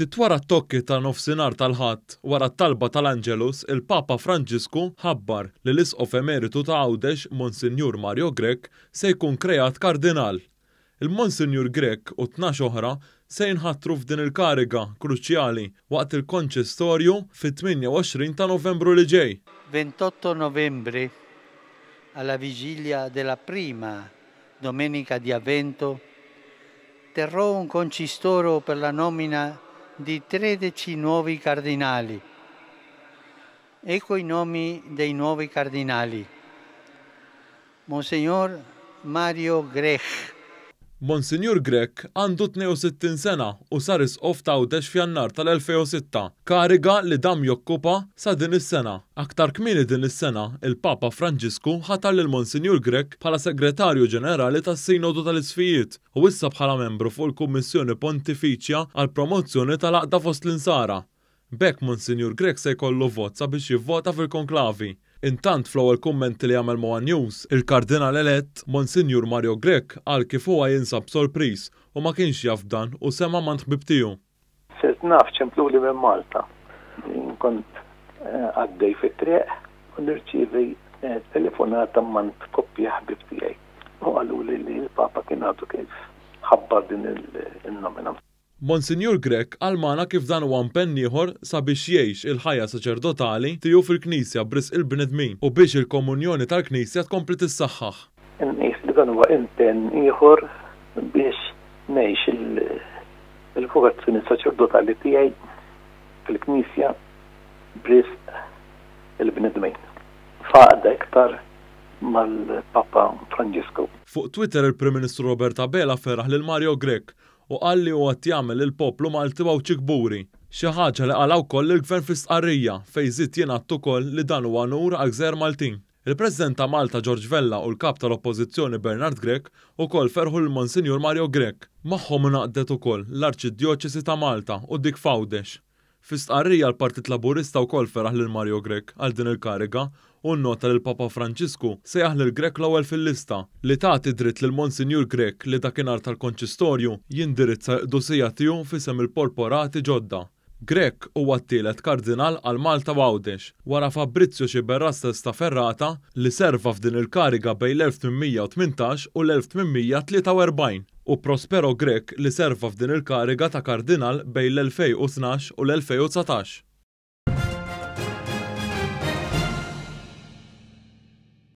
Ftit wara t-tokki ta' nofsinar tal ħat wara t-talba tal-Angelus, il-Papa Franġisku ħabbar li l-isqof emeritu ta' Għawdex Monsignor Mario Grek se jkun krejat kardinal. il monsignor Grek u tnax oħra se jinħatru f'din il-kariga kruċjali waqt il-konċistorju fit-28 ta' novembru li ġej. 28 novembri, alla vigilia della prima domenica di avvento, terrò un concistoro per la nomina di 13 nuovi cardinali. Ecco i nomi dei nuovi cardinali. Monsignor Mario Grech, Monsinjur Grek għandu 62 sena u sar isqof ta' udex f'jannar tal-2006, kariga li dam jokkupa sa' din is-sena. Aktar kmini din is-sena, il-Papa Franġisku ħatar lil Monsinjur Grek bħala Segretarju Ġenerali tas-Sinodu tal-Isfijiet u issa bħala membru fuq il-Kummissjoni Pontifiċja għal promozzjoni tal-aqda fost l-insara. Bek Monsinjur Grek se jkollu vot sabiex jivvota fil-konklavi. Intant fl-ewwel kumment li għamel Moa News, il-Kardinal elett Monsignor Mario Grek għal kif huwa jinsab sorpriż u ma kienx jaf dan u sema mant tiegħu. Sirt naf ċemplu li minn Malta. Kont eh, għaddej fit-triq u nirċivi eh, telefonata man tkoppja ħbib tiegħi. U għaluli li l-Papa kien għadu kif ħabbar din il-nomina. Monsignor Grek għalmana kif dan huwa impenn ieħor sabiex jgħix il-ħajja saċerdotali tiegħu fil-Knisja bris il-bnedmin u biex il-komunjoni tal-Knisja tkompli tissaħħaħ. Inqis li dan huwa impenn ieħor biex ngħix il-vokazzjoni saċerdotali tiegħi fil-Knisja bris il-bnedmin. Faqda iktar mal-Papa Franġisku. Fuq Twitter il-Prim Ministru Roberta Bela ferraħ lil Mario Grek u għalli u għat jagħmel il-poplu Malti u ċikburi. Xi ħaġa li għalaw koll il-gvern fl Sqarrija, fejn żied jingħad ukoll li dan huwa nur għal Maltin. Il-President ta' Malta George Vella u l-Kap tal-Oppożizzjoni Bernard Grek u kol ferħu l-Monsinjur Mario Grek. Maħħom naqdet u kol l-Arċidjoċesi ta' Malta u dik Fawdex. Fistqarrija l-Partit Laburista u kol ferħ l-Mario Grek għal din il-kariga u nota li l-Papa Franġisku jaħli l Grek l-ewwel fil-lista li tagħti dritt lil Monsinjur Grek li dakinhar tal-Konċistorju jindirizza dosija tiegħu fisem il-Porporati ġodda. Grek huwa t kardinal għal Malta Għawdex wara Fabrizio Xiberrastes ta' Ferrata li serva f'din il-kariga bejn l-1818 u l-1843 u Prospero Grek li serva f'din il-kariga ta' kardinal bejn l-2012 u l-2019.